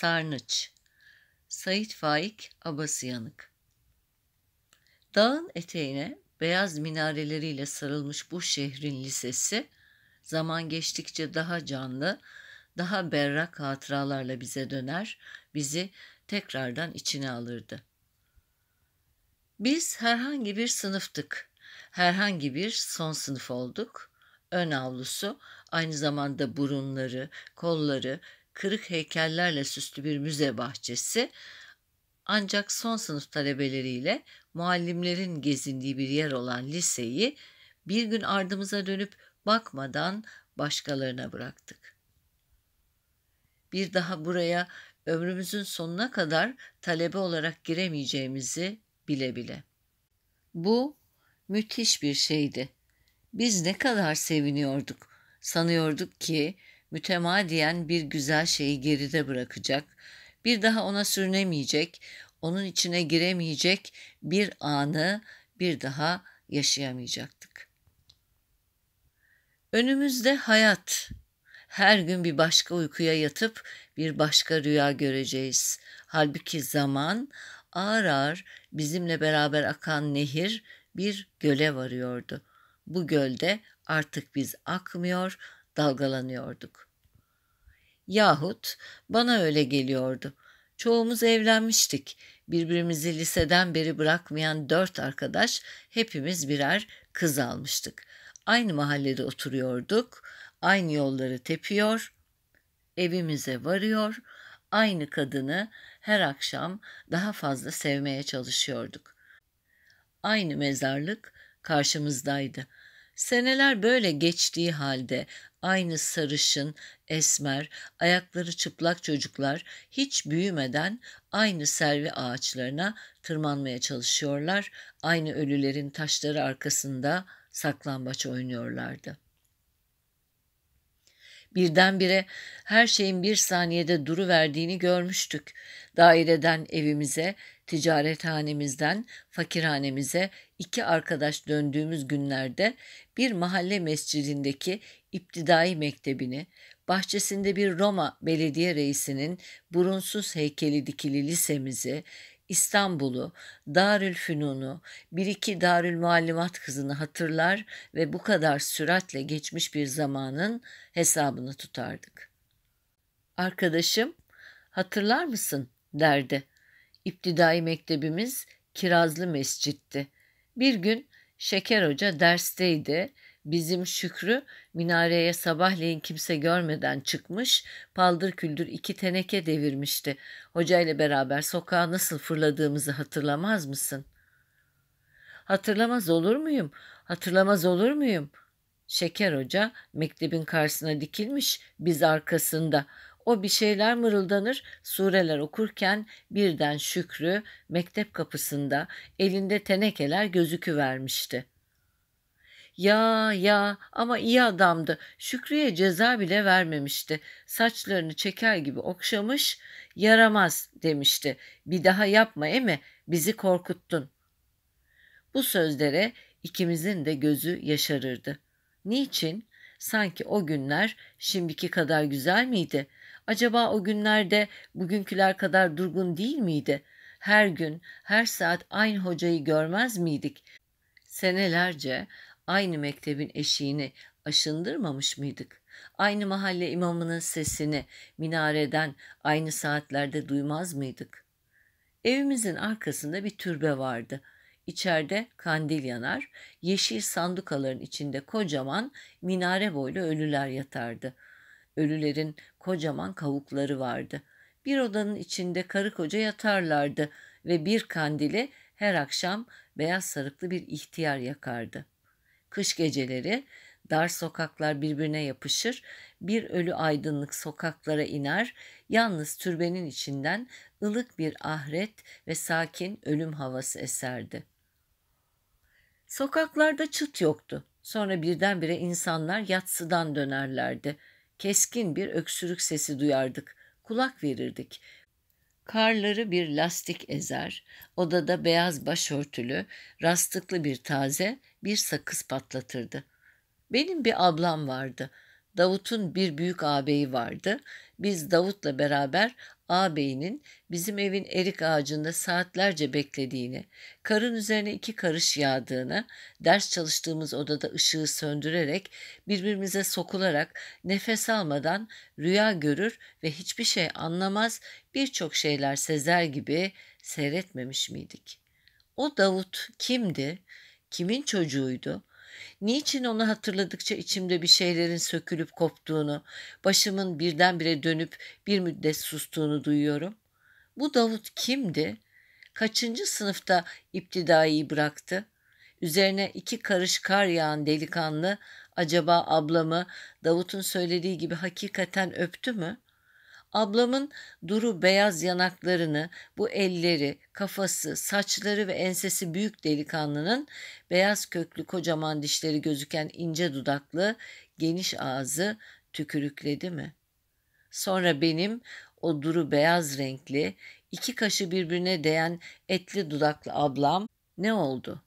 Sarnıç Sait Faik Abasıyanık Dağın eteğine beyaz minareleriyle sarılmış bu şehrin lisesi zaman geçtikçe daha canlı, daha berrak hatıralarla bize döner, bizi tekrardan içine alırdı. Biz herhangi bir sınıftık. Herhangi bir son sınıf olduk. Ön avlusu aynı zamanda burunları, kolları, kırık heykellerle süslü bir müze bahçesi ancak son sınıf talebeleriyle muallimlerin gezindiği bir yer olan liseyi bir gün ardımıza dönüp bakmadan başkalarına bıraktık. Bir daha buraya ömrümüzün sonuna kadar talebe olarak giremeyeceğimizi bile bile. Bu müthiş bir şeydi. Biz ne kadar seviniyorduk. Sanıyorduk ki mütemadiyen bir güzel şeyi geride bırakacak, bir daha ona sürünemeyecek, onun içine giremeyecek bir anı bir daha yaşayamayacaktık. Önümüzde hayat. Her gün bir başka uykuya yatıp bir başka rüya göreceğiz. Halbuki zaman ağır ağır bizimle beraber akan nehir bir göle varıyordu. Bu gölde artık biz akmıyor, dalgalanıyorduk. Yahut bana öyle geliyordu. Çoğumuz evlenmiştik. Birbirimizi liseden beri bırakmayan dört arkadaş hepimiz birer kız almıştık. Aynı mahallede oturuyorduk, aynı yolları tepiyor, evimize varıyor, aynı kadını her akşam daha fazla sevmeye çalışıyorduk. Aynı mezarlık karşımızdaydı. Seneler böyle geçtiği halde aynı sarışın, esmer, ayakları çıplak çocuklar hiç büyümeden aynı servi ağaçlarına tırmanmaya çalışıyorlar. Aynı ölülerin taşları arkasında saklambaç oynuyorlardı. Birdenbire her şeyin bir saniyede duru verdiğini görmüştük. Daireden evimize, ticarethanemizden fakirhanemize iki arkadaş döndüğümüz günlerde bir mahalle mescidindeki iptidai mektebini, bahçesinde bir Roma belediye reisinin burunsuz heykeli dikili lisemizi, İstanbul'u, Darül Fünun'u, bir iki Darül Muallimat kızını hatırlar ve bu kadar süratle geçmiş bir zamanın hesabını tutardık. Arkadaşım, hatırlar mısın derdi. İptidai mektebimiz Kirazlı Mescid'ti. Bir gün Şeker Hoca dersteydi. Bizim Şükrü minareye sabahleyin kimse görmeden çıkmış, paldır küldür iki teneke devirmişti. Hoca ile beraber sokağa nasıl fırladığımızı hatırlamaz mısın? Hatırlamaz olur muyum? Hatırlamaz olur muyum? Şeker Hoca mektebin karşısına dikilmiş, biz arkasında. O bir şeyler mırıldanır, sureler okurken birden Şükrü mektep kapısında elinde tenekeler vermişti. Ya ya ama iyi adamdı. Şükrü'ye ceza bile vermemişti. Saçlarını çeker gibi okşamış, yaramaz demişti. Bir daha yapma eme, bizi korkuttun. Bu sözlere ikimizin de gözü yaşarırdı. Niçin? Sanki o günler şimdiki kadar güzel miydi? Acaba o günlerde bugünküler kadar durgun değil miydi? Her gün, her saat aynı hocayı görmez miydik? Senelerce aynı mektebin eşiğini aşındırmamış mıydık? Aynı mahalle imamının sesini minareden aynı saatlerde duymaz mıydık? Evimizin arkasında bir türbe vardı.'' İçeride kandil yanar, yeşil sandukaların içinde kocaman minare boylu ölüler yatardı. Ölülerin kocaman kavukları vardı. Bir odanın içinde karı koca yatarlardı ve bir kandili her akşam beyaz sarıklı bir ihtiyar yakardı. Kış geceleri dar sokaklar birbirine yapışır, bir ölü aydınlık sokaklara iner, yalnız türbenin içinden ılık bir ahret ve sakin ölüm havası eserdi. Sokaklarda çıt yoktu. Sonra birdenbire insanlar yatsıdan dönerlerdi. Keskin bir öksürük sesi duyardık. Kulak verirdik. Karları bir lastik ezer, odada beyaz başörtülü, rastlıklı bir taze, bir sakız patlatırdı. Benim bir ablam vardı.'' Davut'un bir büyük ağabeyi vardı. Biz Davut'la beraber ağabeyinin bizim evin erik ağacında saatlerce beklediğini, karın üzerine iki karış yağdığını, ders çalıştığımız odada ışığı söndürerek, birbirimize sokularak, nefes almadan rüya görür ve hiçbir şey anlamaz, birçok şeyler sezer gibi seyretmemiş miydik? O Davut kimdi? Kimin çocuğuydu? Niçin onu hatırladıkça içimde bir şeylerin sökülüp koptuğunu, başımın birdenbire dönüp bir müddet sustuğunu duyuyorum. Bu Davut kimdi? Kaçıncı sınıfta iptidayı bıraktı? Üzerine iki karış kar yağan delikanlı acaba ablamı Davut'un söylediği gibi hakikaten öptü mü? Ablamın duru beyaz yanaklarını, bu elleri, kafası, saçları ve ensesi büyük delikanlının beyaz köklü kocaman dişleri gözüken ince dudaklı, geniş ağzı tükürükledi mi? Sonra benim o duru beyaz renkli, iki kaşı birbirine değen etli dudaklı ablam ne oldu?''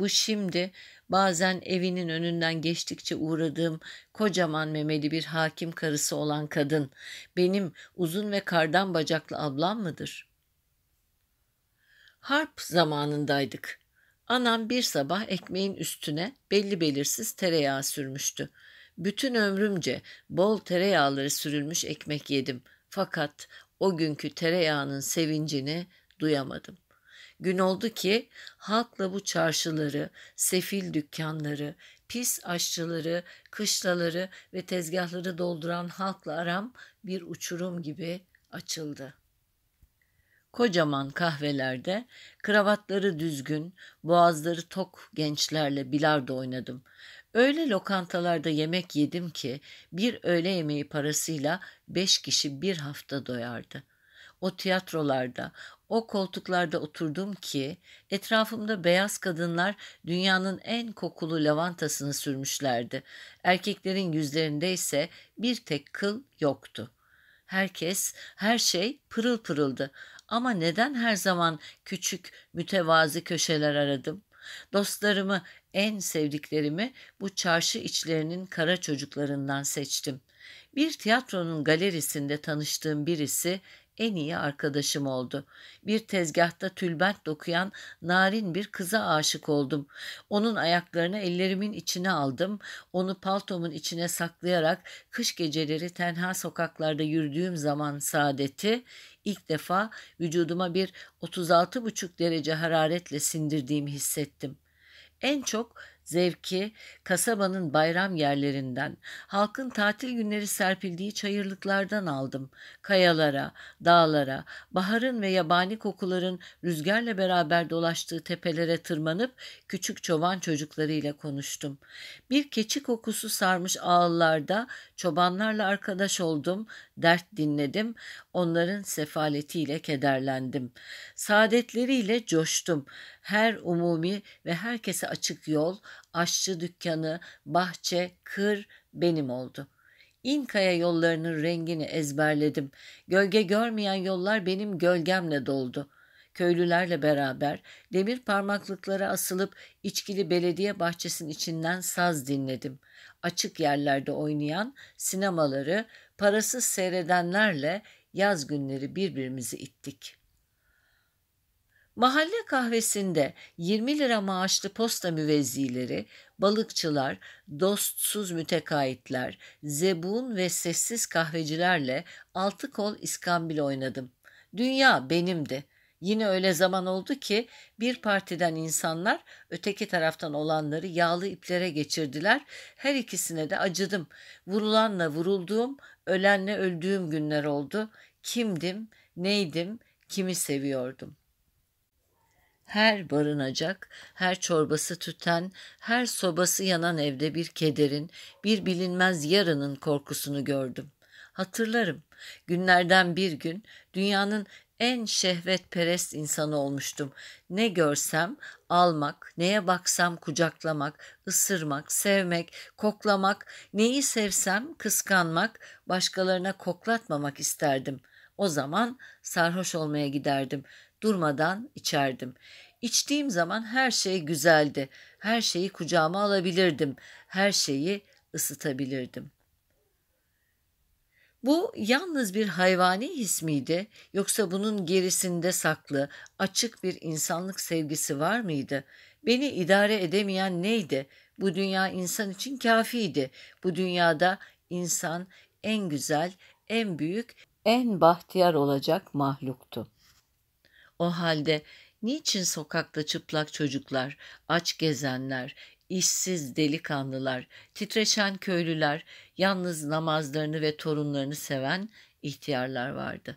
Bu şimdi bazen evinin önünden geçtikçe uğradığım kocaman memeli bir hakim karısı olan kadın benim uzun ve kardan bacaklı ablam mıdır? Harp zamanındaydık. Anam bir sabah ekmeğin üstüne belli belirsiz tereyağı sürmüştü. Bütün ömrümce bol tereyağları sürülmüş ekmek yedim. Fakat o günkü tereyağının sevincini duyamadım.'' Gün oldu ki halkla bu çarşıları, sefil dükkanları, pis aşçıları, kışlaları ve tezgahları dolduran halkla aram bir uçurum gibi açıldı. Kocaman kahvelerde kravatları düzgün, boğazları tok gençlerle bilardo oynadım. Öyle lokantalarda yemek yedim ki bir öğle yemeği parasıyla beş kişi bir hafta doyardı. O tiyatrolarda, o koltuklarda oturdum ki etrafımda beyaz kadınlar dünyanın en kokulu lavantasını sürmüşlerdi. Erkeklerin yüzlerinde ise bir tek kıl yoktu. Herkes, her şey pırıl pırıldı ama neden her zaman küçük, mütevazi köşeler aradım? Dostlarımı, en sevdiklerimi bu çarşı içlerinin kara çocuklarından seçtim. Bir tiyatronun galerisinde tanıştığım birisi en iyi arkadaşım oldu. Bir tezgahta tülbent dokuyan narin bir kıza aşık oldum. Onun ayaklarını ellerimin içine aldım. Onu paltomun içine saklayarak kış geceleri tenha sokaklarda yürüdüğüm zaman saadeti ilk defa vücuduma bir 36,5 derece hararetle sindirdiğimi hissettim. En çok Zevki kasabanın bayram yerlerinden, halkın tatil günleri serpildiği çayırlıklardan aldım. Kayalara, dağlara, baharın ve yabani kokuların rüzgarla beraber dolaştığı tepelere tırmanıp küçük çoban çocuklarıyla konuştum. Bir keçi kokusu sarmış ağıllarda çobanlarla arkadaş oldum, dert dinledim. Onların sefaletiyle kederlendim. Saadetleriyle coştum. Her umumi ve herkese açık yol, aşçı dükkanı, bahçe, kır benim oldu.'' İnkaya yollarının rengini ezberledim. Gölge görmeyen yollar benim gölgemle doldu. Köylülerle beraber demir parmaklıklara asılıp içkili belediye bahçesinin içinden saz dinledim. Açık yerlerde oynayan sinemaları parasız seyredenlerle yaz günleri birbirimizi ittik. Mahalle kahvesinde 20 lira maaşlı posta müvezzileri, balıkçılar, dostsuz mütekayitler, zebun ve sessiz kahvecilerle altı kol iskambil oynadım. Dünya benimdi. Yine öyle zaman oldu ki bir partiden insanlar öteki taraftan olanları yağlı iplere geçirdiler. Her ikisine de acıdım. Vurulanla vurulduğum, ölenle öldüğüm günler oldu. Kimdim, neydim, kimi seviyordum? Her barınacak, her çorbası tüten, her sobası yanan evde bir kederin, bir bilinmez yarının korkusunu gördüm. Hatırlarım. Günlerden bir gün dünyanın en şehvetperest insan olmuştum. Ne görsem almak, neye baksam kucaklamak, ısırmak, sevmek, koklamak, neyi sevsem kıskanmak, başkalarına koklatmamak isterdim. O zaman sarhoş olmaya giderdim. Durmadan içerdim. İçtiğim zaman her şey güzeldi. Her şeyi kucağıma alabilirdim. Her şeyi ısıtabilirdim.'' Bu yalnız bir hayvani his miydi yoksa bunun gerisinde saklı, açık bir insanlık sevgisi var mıydı? Beni idare edemeyen neydi? Bu dünya insan için kafiydi. Bu dünyada insan en güzel, en büyük, en bahtiyar olacak mahluktu. O halde niçin sokakta çıplak çocuklar, aç gezenler, işsiz delikanlılar, titreşen köylüler, yalnız namazlarını ve torunlarını seven ihtiyarlar vardı.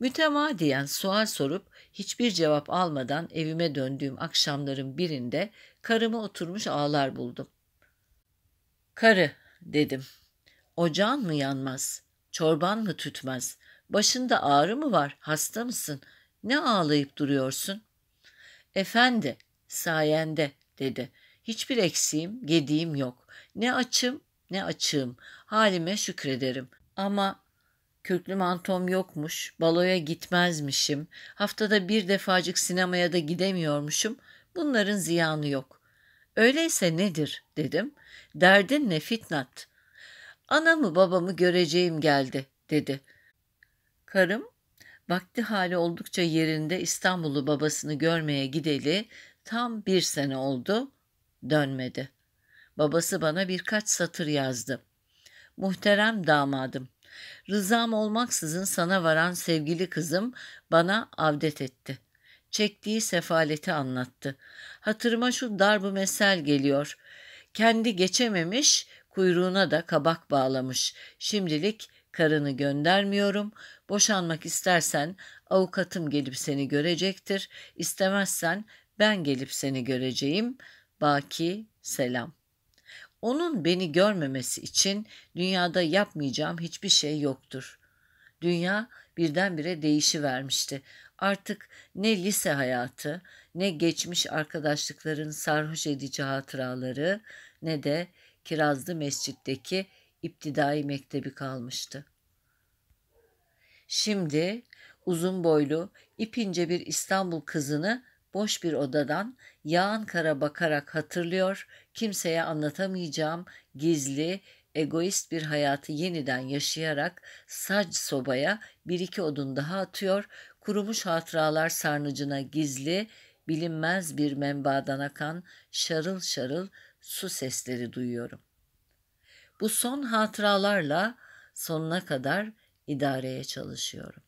Mütemadiyen sual sorup hiçbir cevap almadan evime döndüğüm akşamların birinde karımı oturmuş ağlar buldum. Karı dedim. Ocağın mı yanmaz? Çorban mı tütmez? Başında ağrı mı var? Hasta mısın? Ne ağlayıp duruyorsun? Efendi, sayende dedi. Hiçbir eksiğim, gediğim yok. Ne açım ne açığım. Halime şükrederim. Ama kürklü mantom yokmuş, baloya gitmezmişim, haftada bir defacık sinemaya da gidemiyormuşum. Bunların ziyanı yok. Öyleyse nedir dedim. Derdin ne fitnat? Anamı babamı göreceğim geldi dedi. Karım vakti hali oldukça yerinde İstanbul'u babasını görmeye gideli Tam bir sene oldu, dönmedi. Babası bana birkaç satır yazdı. Muhterem damadım, rızam olmaksızın sana varan sevgili kızım bana avdet etti. Çektiği sefaleti anlattı. Hatırıma şu darbu mesel geliyor. Kendi geçememiş, kuyruğuna da kabak bağlamış. Şimdilik karını göndermiyorum. Boşanmak istersen avukatım gelip seni görecektir. İstemezsen ben gelip seni göreceğim. Baki selam. Onun beni görmemesi için dünyada yapmayacağım hiçbir şey yoktur. Dünya birdenbire değişi vermişti. Artık ne lise hayatı, ne geçmiş arkadaşlıkların sarhoş edici hatıraları, ne de Kirazlı Mescid'deki iptidai mektebi kalmıştı. Şimdi uzun boylu, ipince bir İstanbul kızını boş bir odadan yağan kara bakarak hatırlıyor, kimseye anlatamayacağım gizli, egoist bir hayatı yeniden yaşayarak saç sobaya bir iki odun daha atıyor, kurumuş hatıralar sarnıcına gizli, bilinmez bir menbadan akan şarıl şarıl su sesleri duyuyorum. Bu son hatıralarla sonuna kadar idareye çalışıyorum.